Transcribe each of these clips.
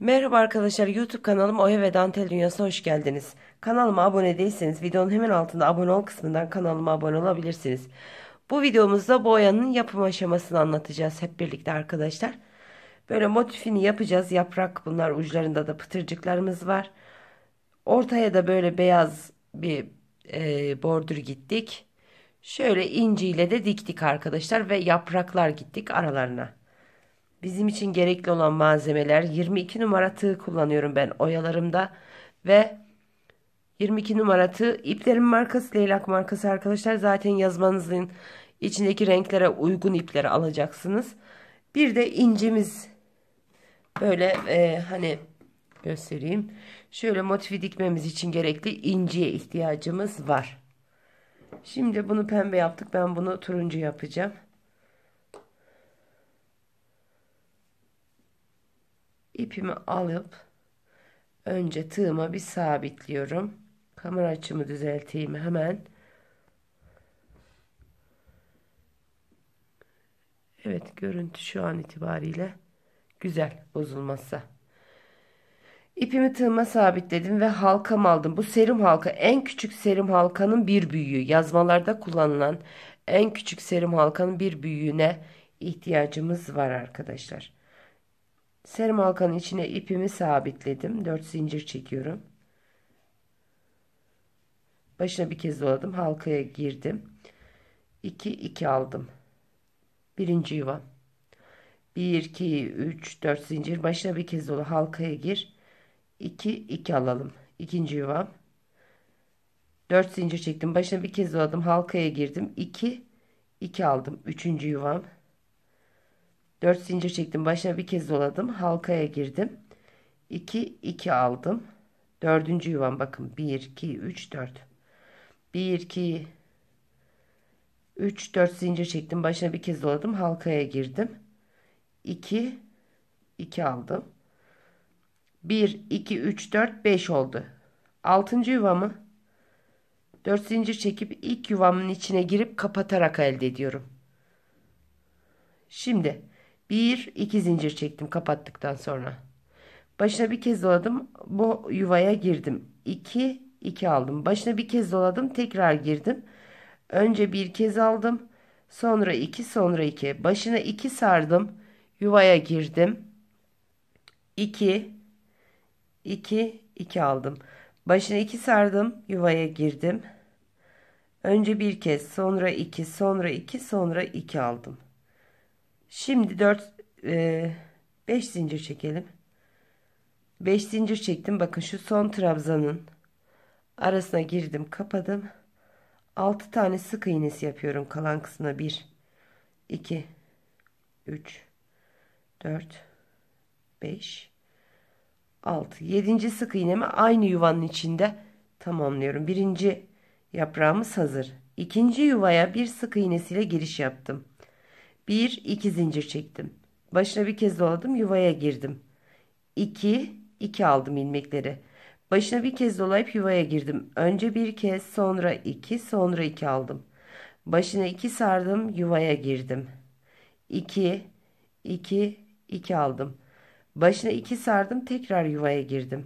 Merhaba arkadaşlar YouTube kanalım Oya ve Dantel Dünyası'na hoş geldiniz. Kanalıma abone değilseniz videonun hemen altında abone ol kısmından kanalıma abone olabilirsiniz. Bu videomuzda boyanın yapım aşamasını anlatacağız hep birlikte arkadaşlar. Böyle motifini yapacağız. Yaprak bunlar uçlarında da pıtırcıklarımız var. Ortaya da böyle beyaz bir e, bordür gittik. Şöyle inciyle de diktik arkadaşlar ve yapraklar gittik aralarına. Bizim için gerekli olan malzemeler 22 numara tığ kullanıyorum ben oyalarımda ve 22 numara tığ iplerin markası leylak markası arkadaşlar zaten yazmanızın içindeki renklere uygun ipleri alacaksınız. Bir de incimiz böyle e, hani göstereyim. Şöyle motifi dikmemiz için gerekli inciye ihtiyacımız var. Şimdi bunu pembe yaptık. Ben bunu turuncu yapacağım. ipimi alıp önce tığıma bir sabitliyorum. Kamera açımı düzelteyim hemen. Evet görüntü şu an itibariyle güzel bozulmazsa. İpimi tığıma sabitledim ve halkam aldım. Bu serum halka en küçük serum halkanın bir büyüğü. Yazmalarda kullanılan en küçük serum halkanın bir büyüğüne ihtiyacımız var arkadaşlar. Serim halkanın içine ipimi sabitledim. 4 zincir çekiyorum. Başına bir kez doladım. Halkaya girdim. 2 2 aldım. Birinci yuva. 1 2 3 4 zincir başına bir kez dolu halkaya gir. 2 2 alalım. İkinci yuva. 4 zincir çektim. Başına bir kez doladım. Halkaya girdim. 2 2 aldım. Üçüncü yuvam. 4 zincir çektim. Başına bir kez doladım. Halkaya girdim. 2 2 aldım. 4. yuvam bakın 1 2 3 4. 1 2 3 4 zincir çektim. Başına bir kez doladım. Halkaya girdim. 2 2 aldım. 1 2 3 4 5 oldu. 6. yuvamı 4 zincir çekip ilk yuvamın içine girip kapatarak elde ediyorum. Şimdi bir, iki zincir çektim kapattıktan sonra. Başına bir kez doladım. Bu yuvaya girdim. İki, iki aldım. Başına bir kez doladım. Tekrar girdim. Önce bir kez aldım. Sonra iki, sonra iki. Başına iki sardım. Yuvaya girdim. İki, iki, iki aldım. Başına iki sardım. Yuvaya girdim. Önce bir kez, sonra iki, sonra iki, sonra iki aldım. Şimdi 4 e, zincir çekelim. 5 zincir çektim. Bakın şu son trabzanın arasına girdim, kapadım. 6 tane sık iğnesi yapıyorum kalan kısmına. 1 2 3 4 5 6 7. sık iğnemi aynı yuvanın içinde tamamlıyorum. Birinci yaprağımız hazır. İkinci yuvaya bir sık iğnesiyle giriş yaptım. Bir iki zincir çektim. Başına bir kez doladım yuvaya girdim. İki iki aldım ilmekleri. Başına bir kez dolayıp yuvaya girdim. Önce bir kez sonra iki, sonra iki aldım. Başına iki sardım yuvaya girdim. İki iki iki aldım. Başına iki sardım tekrar yuvaya girdim.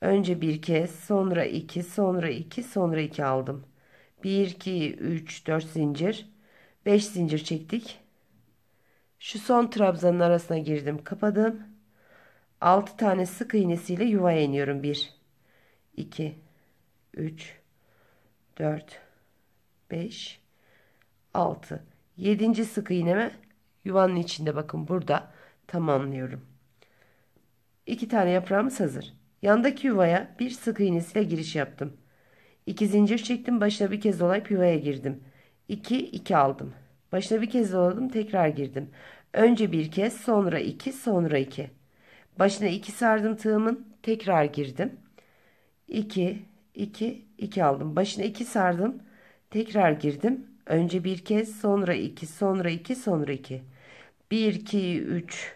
Önce bir kez sonra iki, sonra iki, sonra iki aldım. Bir iki üç dört zincir. beş zincir çektik. Şu son trabzanın arasına girdim kapadım. Altı tane sık iğnesiyle yuvaya iniyorum. Bir, iki, üç, dört, beş, altı. Yedinci sık iğneme yuvanın içinde bakın burada tamamlıyorum. İki tane yaprağımız hazır. Yandaki yuvaya bir sık iğnesiyle giriş yaptım. İki zincir çektim başına bir kez dolayıp yuvaya girdim. İki, iki aldım. Başına bir kez doladım tekrar girdim. Önce bir kez sonra iki sonra iki. Başına iki sardım tığımın tekrar girdim. İki, iki, iki aldım. Başına iki sardım tekrar girdim. Önce bir kez sonra iki sonra iki sonra iki. Bir, iki, üç,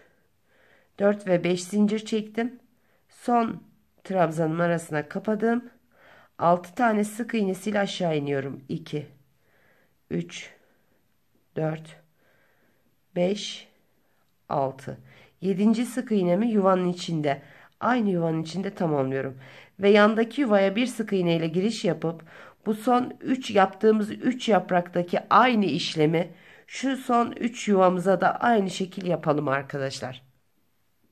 dört ve beş zincir çektim. Son trabzanın arasına kapadım. Altı tane sık iğnesiyle aşağı iniyorum. İki, üç. 4 5 6 7. sık iğnemi yuvanın içinde aynı yuvanın içinde tamamlıyorum ve yandaki yuvaya bir sık iğne ile giriş yapıp bu son 3 yaptığımız 3 yapraktaki aynı işlemi şu son 3 yuvamıza da aynı şekil yapalım arkadaşlar.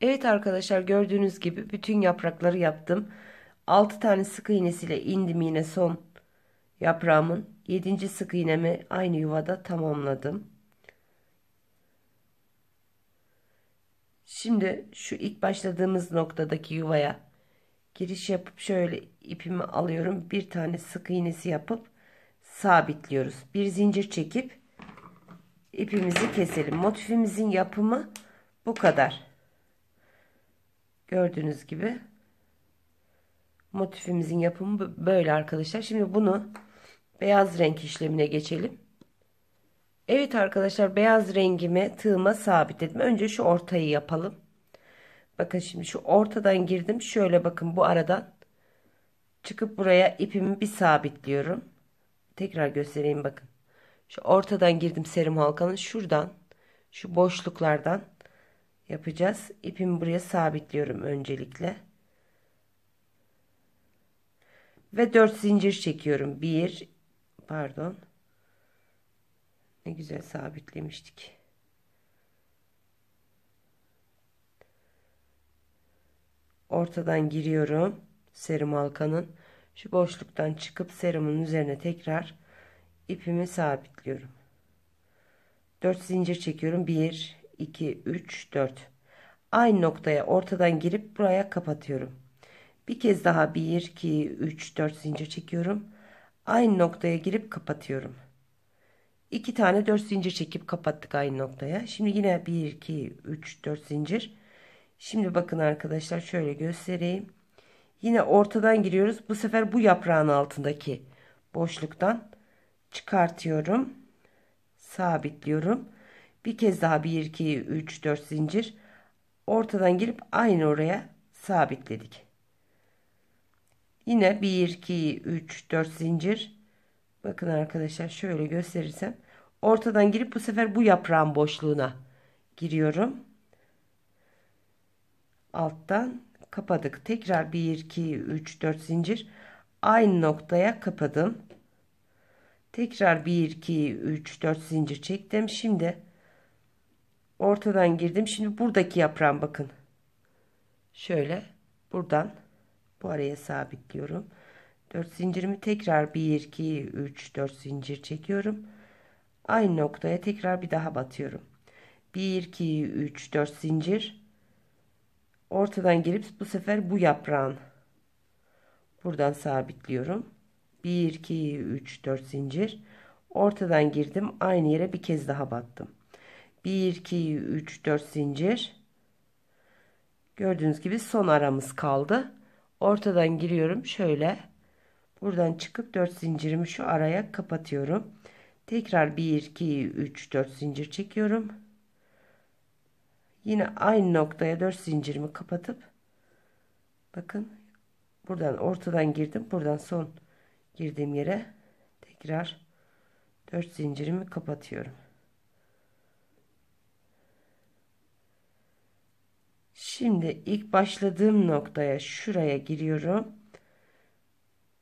Evet arkadaşlar gördüğünüz gibi bütün yaprakları yaptım. 6 tane sık iğnesiyle indim yine son yaprağımın 7. sık iğnemi aynı yuvada tamamladım. Şimdi şu ilk başladığımız noktadaki yuvaya giriş yapıp şöyle ipimi alıyorum. Bir tane sık iğnesi yapıp sabitliyoruz. Bir zincir çekip ipimizi keselim. Motifimizin yapımı bu kadar. Gördüğünüz gibi motifimizin yapımı böyle arkadaşlar. Şimdi bunu beyaz renk işlemine geçelim. Evet arkadaşlar beyaz rengimi tığıma sabitledim. Önce şu ortayı yapalım. Bakın şimdi şu ortadan girdim. Şöyle bakın bu aradan çıkıp buraya ipimi bir sabitliyorum. Tekrar göstereyim bakın. Şu ortadan girdim serim halkanın şuradan şu boşluklardan yapacağız. İpimi buraya sabitliyorum öncelikle. Ve 4 zincir çekiyorum. 1 pardon. Ne güzel sabitlemiştik. Ortadan giriyorum. Serum halkanın. Şu boşluktan çıkıp serumun üzerine tekrar ipimi sabitliyorum. 4 zincir çekiyorum. 1, 2, 3, 4. Aynı noktaya ortadan girip buraya kapatıyorum. Bir kez daha 1, 2, 3, 4 zincir çekiyorum. Aynı noktaya girip kapatıyorum. İki tane dört zincir çekip kapattık aynı noktaya. Şimdi yine bir iki üç dört zincir. Şimdi bakın arkadaşlar şöyle göstereyim. Yine ortadan giriyoruz. Bu sefer bu yaprağın altındaki boşluktan çıkartıyorum. Sabitliyorum. Bir kez daha 1, 2, 3, 4 zincir. Ortadan girip aynı oraya sabitledik. Yine 1, 2, 3, 4 zincir. Bakın arkadaşlar şöyle gösterirsem. Ortadan girip bu sefer bu yaprağın boşluğuna giriyorum. Alttan kapadık. Tekrar 1, 2, 3, 4 zincir. Aynı noktaya kapadım. Tekrar 1, 2, 3, 4 zincir çektim. Şimdi ortadan girdim. Şimdi buradaki yaprağım bakın. Şöyle buradan bu araya sabitliyorum 4 zincirimi tekrar 1 2 3 4 zincir çekiyorum aynı noktaya tekrar bir daha batıyorum 1 2 3 4 zincir ortadan girip bu sefer bu yaprağın buradan sabitliyorum 1 2 3 4 zincir ortadan girdim aynı yere bir kez daha battım 1 2 3 4 zincir gördüğünüz gibi son aramız kaldı ortadan giriyorum şöyle buradan çıkıp 4 zincirimi şu araya kapatıyorum tekrar 1 2 3 4 zincir çekiyorum yine aynı noktaya 4 zincirimi kapatıp bakın buradan ortadan girdim buradan son girdiğim yere tekrar 4 zincirimi kapatıyorum Şimdi ilk başladığım noktaya şuraya giriyorum.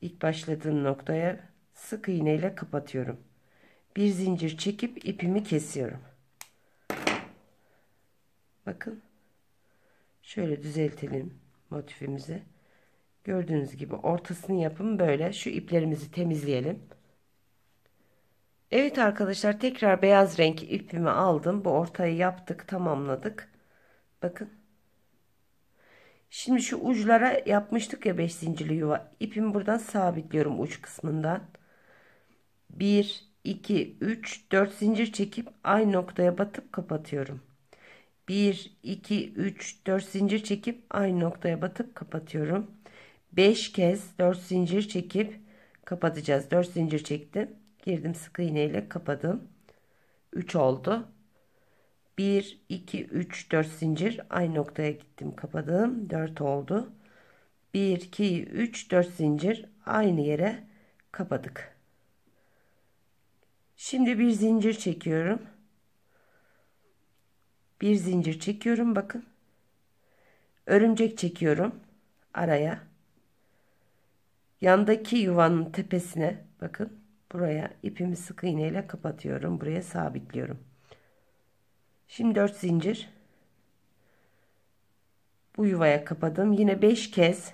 İlk başladığım noktaya sık iğne ile kapatıyorum. Bir zincir çekip ipimi kesiyorum. Bakın. Şöyle düzeltelim motifimizi. Gördüğünüz gibi ortasını yapın böyle. Şu iplerimizi temizleyelim. Evet arkadaşlar tekrar beyaz renk ipimi aldım. Bu ortayı yaptık tamamladık. Bakın. Şimdi şu uçlara yapmıştık ya 5 zincirli yuva. İpimi buradan sabitliyorum uç kısmından. 1, 2, 3, 4 zincir çekip aynı noktaya batıp kapatıyorum. 1, 2, 3, 4 zincir çekip aynı noktaya batıp kapatıyorum. 5 kez 4 zincir çekip kapatacağız. 4 zincir çektim. Girdim sık iğneyle kapadım. 3 oldu. 1, 2, 3, 4 zincir. Aynı noktaya gittim kapadım. 4 oldu. 1, 2, 3, 4 zincir. Aynı yere kapadık. Şimdi bir zincir çekiyorum. Bir zincir çekiyorum bakın. Örümcek çekiyorum araya. Yandaki yuvanın tepesine bakın buraya ipimi sık iğneyle kapatıyorum. Buraya sabitliyorum. Şimdi 4 zincir. Bu yuvaya kapadım. Yine 5 kez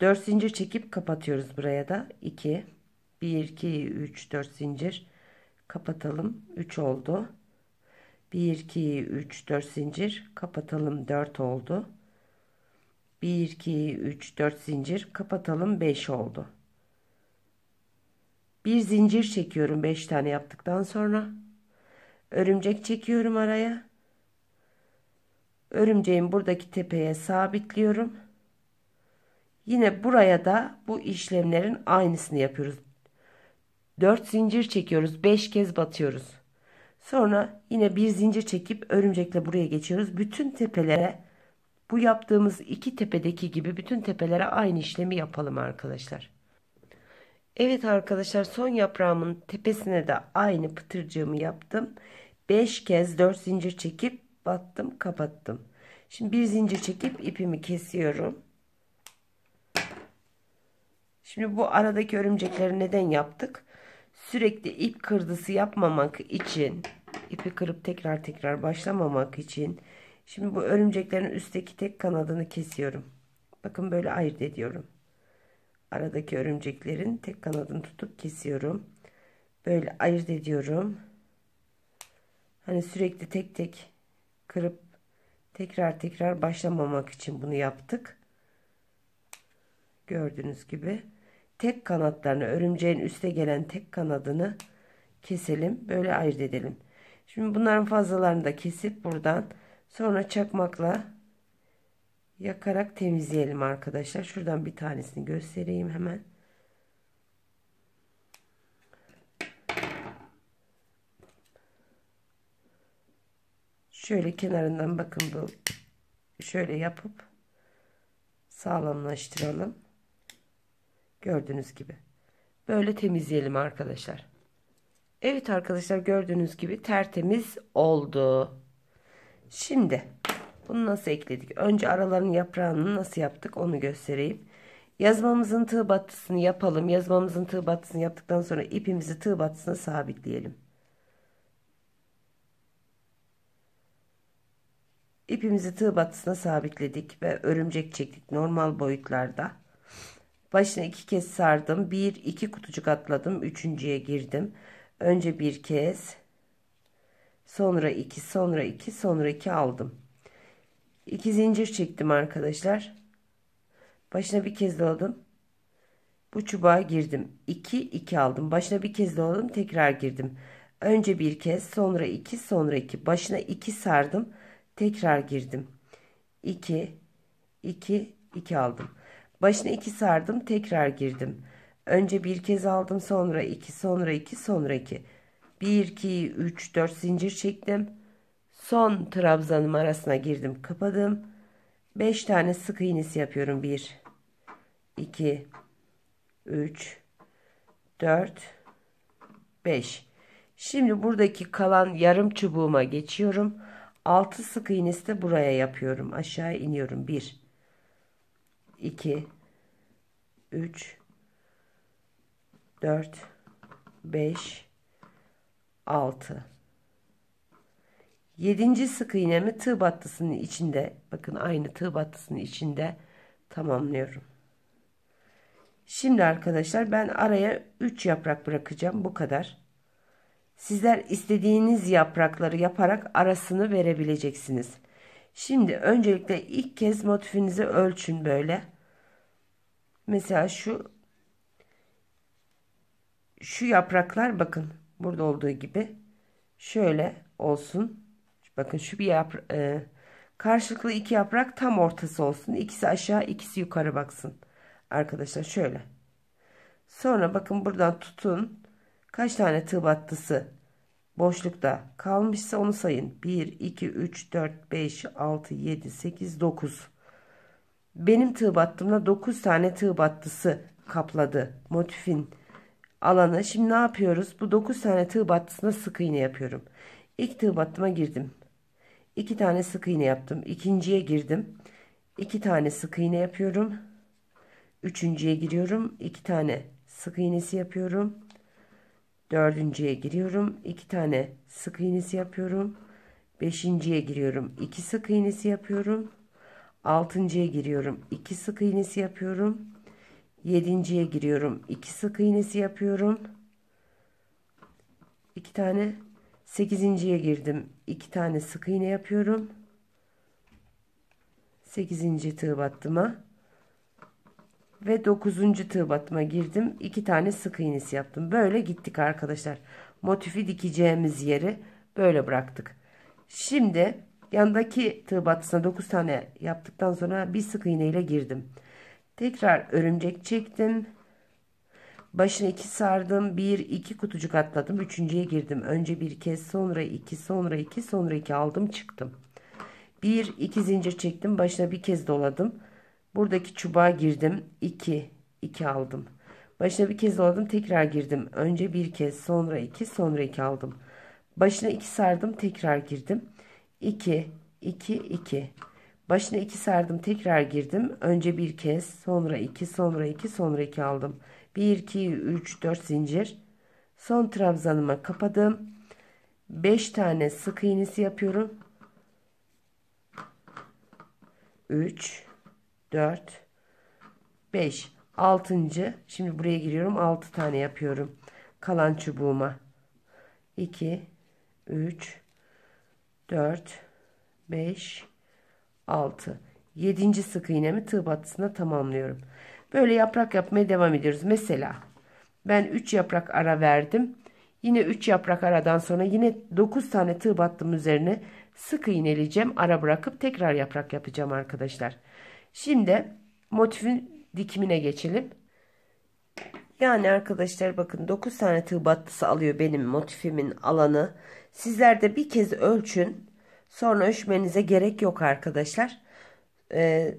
4 zincir çekip kapatıyoruz buraya da. 2 1 2 3 4 zincir kapatalım. 3 oldu. 1 2 3 4 zincir kapatalım. 4 oldu. 1 2 3 4 zincir kapatalım. 5 oldu. Bir zincir çekiyorum 5 tane yaptıktan sonra. Örümcek çekiyorum araya. Örümceğin buradaki tepeye sabitliyorum. Yine buraya da bu işlemlerin aynısını yapıyoruz. 4 zincir çekiyoruz. 5 kez batıyoruz. Sonra yine bir zincir çekip örümcekle buraya geçiyoruz. Bütün tepelere bu yaptığımız iki tepedeki gibi bütün tepelere aynı işlemi yapalım arkadaşlar. Evet arkadaşlar son yaprağımın tepesine de aynı pıtırcığımı yaptım. 5 kez 4 zincir çekip battım kapattım. Şimdi bir zincir çekip ipimi kesiyorum. Şimdi bu aradaki örümcekleri neden yaptık? Sürekli ip kırdısı yapmamak için, ipi kırıp tekrar tekrar başlamamak için. Şimdi bu örümceklerin üstteki tek kanadını kesiyorum. Bakın böyle ayırt ediyorum aradaki örümceklerin tek kanadını tutup kesiyorum. Böyle ayırt ediyorum. Hani sürekli tek tek kırıp tekrar tekrar başlamamak için bunu yaptık. Gördüğünüz gibi tek kanatlarını örümceğin üste gelen tek kanadını keselim. Böyle ayırt edelim. Şimdi bunların fazlalarını da kesip buradan sonra çakmakla yakarak temizleyelim arkadaşlar. Şuradan bir tanesini göstereyim hemen. Şöyle kenarından bakın bu şöyle yapıp sağlamlaştıralım. Gördüğünüz gibi. Böyle temizleyelim arkadaşlar. Evet arkadaşlar gördüğünüz gibi tertemiz oldu. Şimdi bunu nasıl ekledik? Önce araların yaprağını nasıl yaptık onu göstereyim. Yazmamızın tığ battısını yapalım. Yazmamızın tığ battısını yaptıktan sonra ipimizi tığ battısına sabitleyelim. İpimizi tığ battısına sabitledik ve örümcek çektik normal boyutlarda. Başına iki kez sardım. Bir, iki kutucuk atladım. Üçüncüye girdim. Önce bir kez. Sonra iki, sonra iki, sonra iki aldım. İki zincir çektim arkadaşlar. Başına bir kez doladım. Bu çubuğa girdim. 2 2 aldım. Başına bir kez doladım. Tekrar girdim. Önce bir kez, sonra 2, sonra 2. Başına 2 sardım. Tekrar girdim. 2 2 2 aldım. Başına 2 sardım. Tekrar girdim. Önce bir kez aldım. Sonra 2, sonra 2, sonra 2. Bir, iki, üç, dört zincir çektim. Son trabzanım arasına girdim kapadım. 5 tane sık iğnesi yapıyorum. 1 2 3 4 5 Şimdi buradaki kalan yarım çubuğuma geçiyorum. 6 sık iğnesi de buraya yapıyorum. Aşağı iniyorum. 1 2 3 4 5 6 7. sık iğnemi tığ battısının içinde bakın aynı tığ battısının içinde tamamlıyorum. Şimdi arkadaşlar ben araya 3 yaprak bırakacağım bu kadar. Sizler istediğiniz yaprakları yaparak arasını verebileceksiniz. Şimdi öncelikle ilk kez motifinizi ölçün böyle. Mesela şu şu yapraklar bakın burada olduğu gibi şöyle olsun. Bakın şu bir yaprak. E, karşılıklı iki yaprak tam ortası olsun. İkisi aşağı ikisi yukarı baksın. Arkadaşlar şöyle. Sonra bakın buradan tutun. Kaç tane tığ battısı boşlukta kalmışsa onu sayın. 1, 2, 3, 4, 5, 6, 7, 8, 9. Benim tığ battığımda 9 tane tığ battısı kapladı motifin alanı. Şimdi ne yapıyoruz? Bu 9 tane tığ battısına sık iğne yapıyorum. İlk tığ battıma girdim. 2 tane sık iğne yaptım. İkinciye girdim. 2 tane sık iğne yapıyorum. Üçüncüye giriyorum. 2 tane sık iğnesi yapıyorum. Dördüncüye giriyorum. 2 tane sık iğnesi yapıyorum. Beşinciye giriyorum. 2 sık iğnesi yapıyorum. Altıncıya giriyorum. 2 sık iğnesi yapıyorum. Yedinciye giriyorum. 2 sık iğnesi yapıyorum. 2 tane 8.ye girdim. İki tane sık iğne yapıyorum. 8. tığ battıma ve 9. tığ batıma girdim. İki tane sık iğnesi yaptım. Böyle gittik arkadaşlar. Motifi dikeceğimiz yeri böyle bıraktık. Şimdi yandaki tığ batısına 9 tane yaptıktan sonra bir sık iğne ile girdim. Tekrar örümcek çektim. Başını iki sardım. Bir, iki kutucuk atladım. Üçüncüye girdim. Önce bir kez sonra iki sonra iki sonra iki aldım çıktım. Bir, iki zincir çektim. Başına bir kez doladım. Buradaki çubuğa girdim. İki, iki aldım. Başına bir kez doladım. Tekrar girdim. Önce bir kez sonra iki sonra iki aldım. Başına iki sardım. Tekrar girdim. İki, iki, iki. Başına iki sardım. Tekrar girdim. Önce bir kez sonra iki sonra iki sonra iki aldım. 1, 2, 3, 4 zincir. Son trabzanıma kapadım. 5 tane sık iğnesi yapıyorum. 3, 4, 5, 6. Şimdi buraya giriyorum. 6 tane yapıyorum. Kalan çubuğuma. 2, 3, 4, 5, 6. 7. sık iğnemi tığ batısına tamamlıyorum. Böyle yaprak yapmaya devam ediyoruz. Mesela ben 3 yaprak ara verdim. Yine 3 yaprak aradan sonra yine 9 tane tığ battım üzerine sık iğneleyeceğim. Ara bırakıp tekrar yaprak yapacağım arkadaşlar. Şimdi motifin dikimine geçelim. Yani arkadaşlar bakın 9 tane tığ battısı alıyor benim motifimin alanı. Sizler de bir kez ölçün. Sonra ölçmenize gerek yok arkadaşlar. Ee,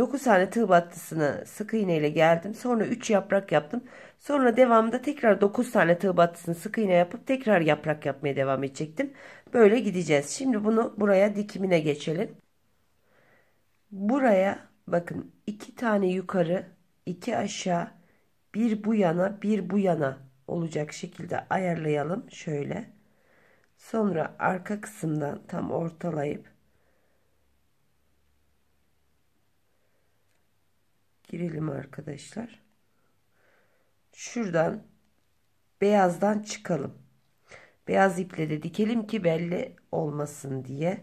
9 tane tığ battısını sık iğne ile geldim. Sonra 3 yaprak yaptım. Sonra devamında tekrar 9 tane tığ battısını sık iğne yapıp tekrar yaprak yapmaya devam edecektim. Böyle gideceğiz. Şimdi bunu buraya dikimine geçelim. Buraya bakın 2 tane yukarı, 2 aşağı, bir bu yana, bir bu yana olacak şekilde ayarlayalım şöyle. Sonra arka kısımdan tam ortalayıp girelim arkadaşlar. Şuradan beyazdan çıkalım. Beyaz iple de dikelim ki belli olmasın diye.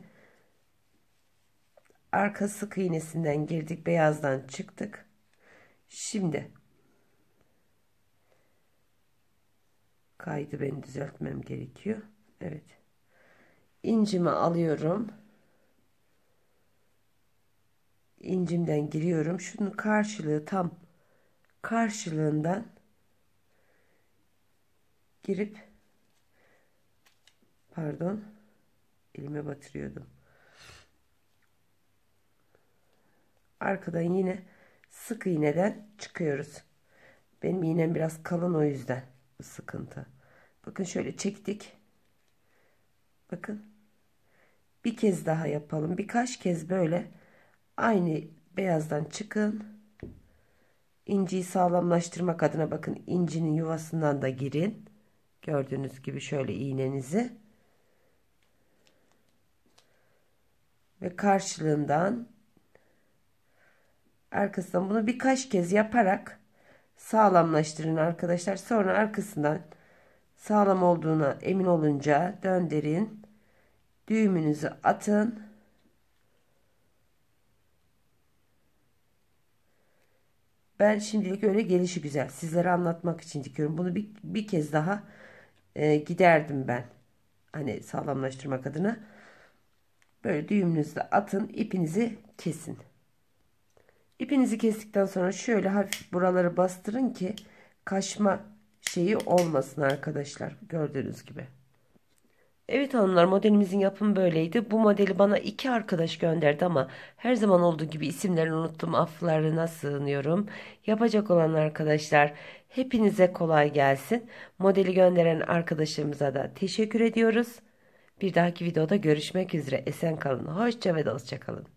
Arka sık iğnesinden girdik. Beyazdan çıktık. Şimdi kaydı ben düzeltmem gerekiyor. Evet. İncimi alıyorum incimden giriyorum. Şunun karşılığı tam karşılığından girip pardon elime batırıyordum. Arkadan yine sık iğneden çıkıyoruz. Benim iğnem biraz kalın o yüzden bu sıkıntı. Bakın şöyle çektik. Bakın. Bir kez daha yapalım. Birkaç kez böyle Aynı beyazdan çıkın. İnciyi sağlamlaştırmak adına bakın incinin yuvasından da girin. Gördüğünüz gibi şöyle iğnenizi. Ve karşılığından arkasından bunu birkaç kez yaparak sağlamlaştırın arkadaşlar. Sonra arkasından sağlam olduğuna emin olunca döndürün. Düğümünüzü atın Ben şimdilik öyle gelişi güzel sizlere anlatmak için dikiyorum. Bunu bir, bir kez daha e, giderdim ben. Hani sağlamlaştırmak adına. Böyle düğümünüzle atın ipinizi kesin. İpinizi kestikten sonra şöyle hafif buraları bastırın ki kaşma şeyi olmasın arkadaşlar. Gördüğünüz gibi. Evet hanımlar modelimizin yapımı böyleydi. Bu modeli bana iki arkadaş gönderdi ama her zaman olduğu gibi isimlerini unuttum. Aflarına sığınıyorum. Yapacak olan arkadaşlar hepinize kolay gelsin. Modeli gönderen arkadaşımıza da teşekkür ediyoruz. Bir dahaki videoda görüşmek üzere. Esen kalın. Hoşça ve dostça kalın.